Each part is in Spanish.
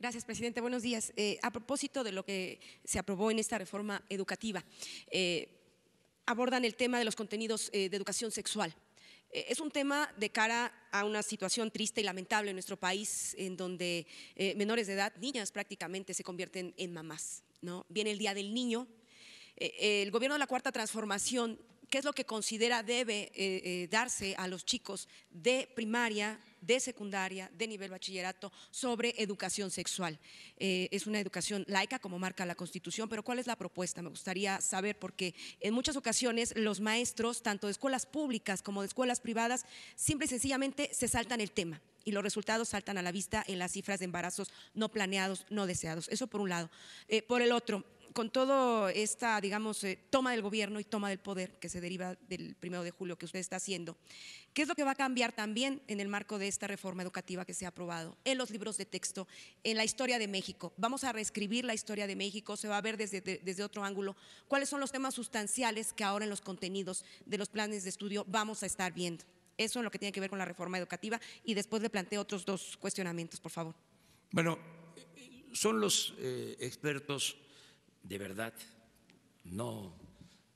Gracias, presidente. Buenos días. Eh, a propósito de lo que se aprobó en esta reforma educativa, eh, abordan el tema de los contenidos eh, de educación sexual. Es un tema de cara a una situación triste y lamentable en nuestro país, en donde menores de edad, niñas prácticamente, se convierten en mamás. ¿no? Viene el Día del Niño. el gobierno de la Cuarta Transformación qué es lo que considera debe eh, eh, darse a los chicos de primaria, de secundaria, de nivel bachillerato sobre educación sexual. Eh, es una educación laica, como marca la Constitución, pero ¿cuál es la propuesta? Me gustaría saber, porque en muchas ocasiones los maestros, tanto de escuelas públicas como de escuelas privadas, simple y sencillamente se saltan el tema y los resultados saltan a la vista en las cifras de embarazos no planeados, no deseados. Eso por un lado. por el otro, con todo esta, digamos, eh, toma del gobierno y toma del poder que se deriva del primero de julio que usted está haciendo, ¿qué es lo que va a cambiar también en el marco de esta reforma educativa que se ha aprobado? En los libros de texto, en la historia de México. Vamos a reescribir la historia de México, se va a ver desde, desde otro ángulo cuáles son los temas sustanciales que ahora en los contenidos de los planes de estudio vamos a estar viendo. Eso es lo que tiene que ver con la reforma educativa y después le planteo otros dos cuestionamientos, por favor. Bueno, son los eh, expertos de verdad, no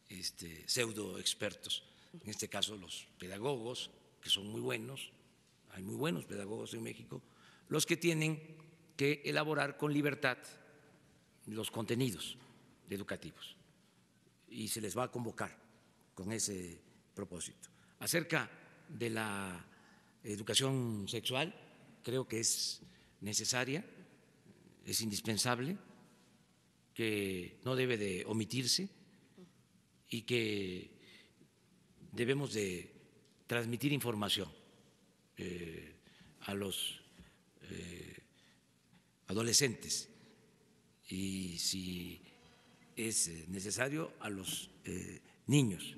este, pseudo expertos, en este caso los pedagogos, que son muy buenos, hay muy buenos pedagogos en México, los que tienen que elaborar con libertad los contenidos educativos y se les va a convocar con ese propósito. Acerca de la educación sexual, creo que es necesaria, es indispensable que no debe de omitirse y que debemos de transmitir información eh, a los eh, adolescentes y si es necesario a los eh, niños,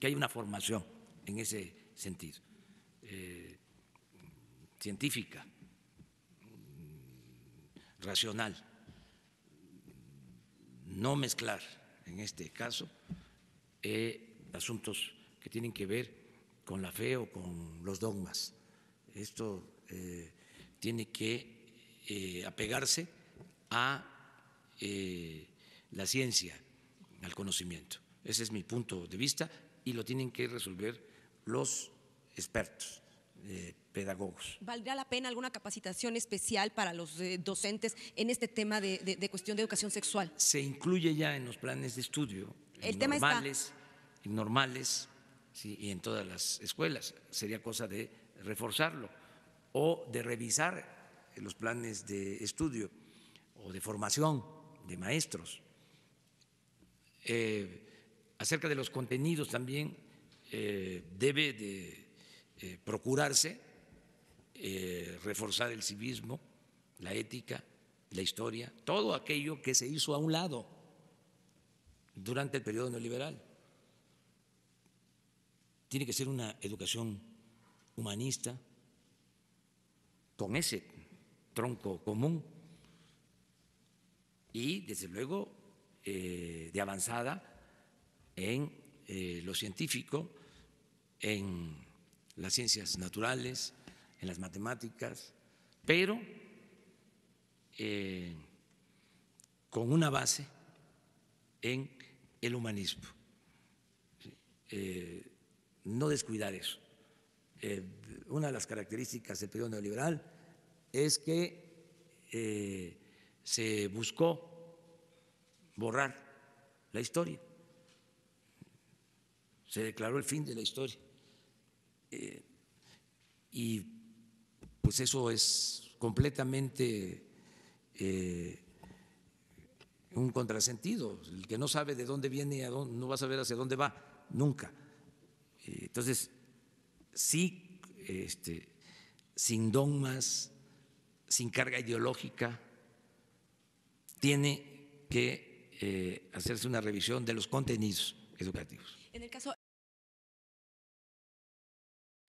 que hay una formación en ese sentido, científica, racional no mezclar en este caso eh, asuntos que tienen que ver con la fe o con los dogmas. Esto eh, tiene que eh, apegarse a la ciencia, al conocimiento. Ese es mi punto de vista y lo tienen que resolver los expertos pedagogos. ¿Valdría la pena alguna capacitación especial para los eh, docentes en este tema de, cuestión de educación sexual? Se incluye ya en los planes de estudio, normales, normales y en todas las escuelas. Sería cosa de reforzarlo o de revisar los planes de estudio o de formación de maestros. Eh, acerca de los contenidos también eh, debe de eh, procurarse, eh, reforzar el civismo, la ética, la historia, todo aquello que se hizo a un lado durante el periodo neoliberal. Tiene que ser una educación humanista con ese tronco común y, desde luego, eh, de avanzada en lo científico, en las ciencias naturales, en las matemáticas, pero eh, con una base en el humanismo. Eh, no descuidar eso. Eh, una de las características del periodo neoliberal es que se buscó borrar la historia, se declaró el fin de la historia eh, y pues eso es completamente eh, un contrasentido. El que no sabe de dónde viene, a dónde, no va a saber hacia dónde va, nunca. Eh, entonces, sí, este, sin dogmas, sin carga ideológica, tiene que hacerse una revisión de los contenidos educativos. En el caso,